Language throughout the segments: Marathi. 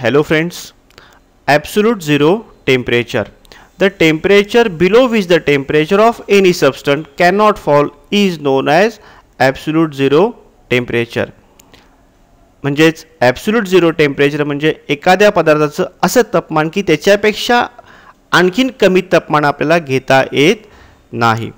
hello friends absolute zero temperature the temperature below which the temperature of any substance can not fall is known as absolute zero temperature म्हणजेच ॲब्सुल्युट झिरो टेम्परेचर म्हणजे एखाद्या पदार्थाचं असं तापमान की त्याच्यापेक्षा आणखीन कमी तापमान आपल्याला घेता येत नाही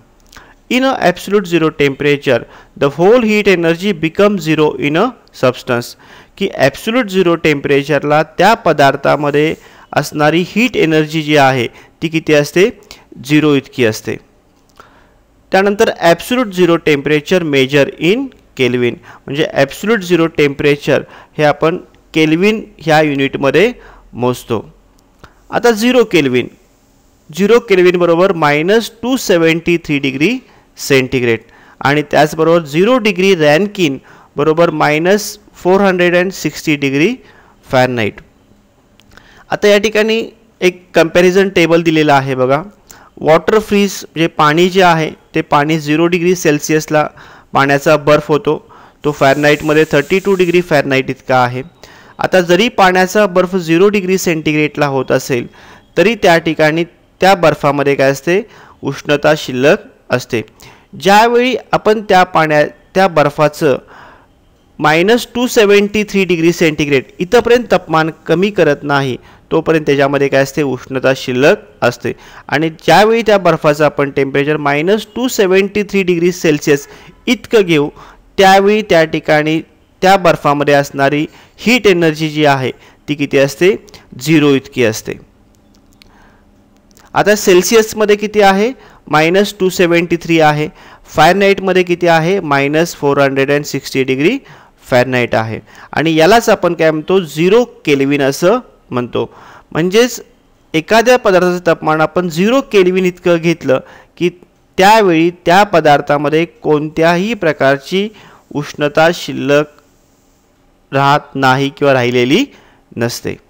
in a absolute zero temperature the whole heat energy become zero in a substance की ॲप्सुलट झिरो टेम्परेचरला त्या पदार्थामध्ये असणारी हीट एनर्जी जी आहे ती किती असते झिरो इतकी असते त्यानंतर absolute zero temperature measure in kelvin म्हणजे ॲप्सुलट झिरो टेम्परेचर हे आपण केल्विन ह्या युनिटमध्ये मोजतो आता झिरो केल्विन झिरो केल्विन बरोबर minus two seventy three degree centigrade आणि त्याचबरोबर झिरो डिग्री रॅनकिन बरोबर minus four hundred and sixty degree Fahrenheit आता या ठिकाणी एक कम्पॅरिझन टेबल दिलेला आहे बघा वॉटर फ्रीज जे पाणी जे आहे ते पाणी झिरो डिग्री सेल्सिअसला पाण्याचा बर्फ होतो तो फॅरनाईटमध्ये थर्टी टू डिग्री फॅरनाईट इतका आहे आता जरी पाण्याचा बर्फ झिरो डिग्री सेंटीग्रेडला होत असेल तरी त्या ठिकाणी त्या बर्फामध्ये काय असते उष्णता शिल्लक असते ज्यावेळी आपण त्या पाण्या त्या बर्फाचं minus two seventy three degree centigrade इथंपर्यंत तापमान कमी करत नाही तोपर्यंत त्याच्यामध्ये काय असते उष्णता शिल्लक असते आणि ज्यावेळी त्या बर्फाचं आपण temperature minus two seventy three degree Celsius इतकं घेऊ त्यावेळी त्या ठिकाणी त्या बर्फामध्ये असणारी हीट एनर्जी जी आहे ती किती असते झिरो इतकी असते आता सेल्सिअसमध्ये किती आहे मायनस टू सेवन्टी थ्री आहे फायरनाईटमध्ये किती आहे minus four hundred and sixty degree Fahrenheit आहे आणि यालाच आपण काय म्हणतो झिरो केलविन असं म्हणतो म्हणजेच एखाद्या पदार्थाचं तापमान आपण झिरो केलविन इतकं घेतलं की त्यावेळी त्या पदार्थामध्ये कोणत्याही प्रकारची उष्णता शिल्लक राहत नाही किंवा राहिलेली नसते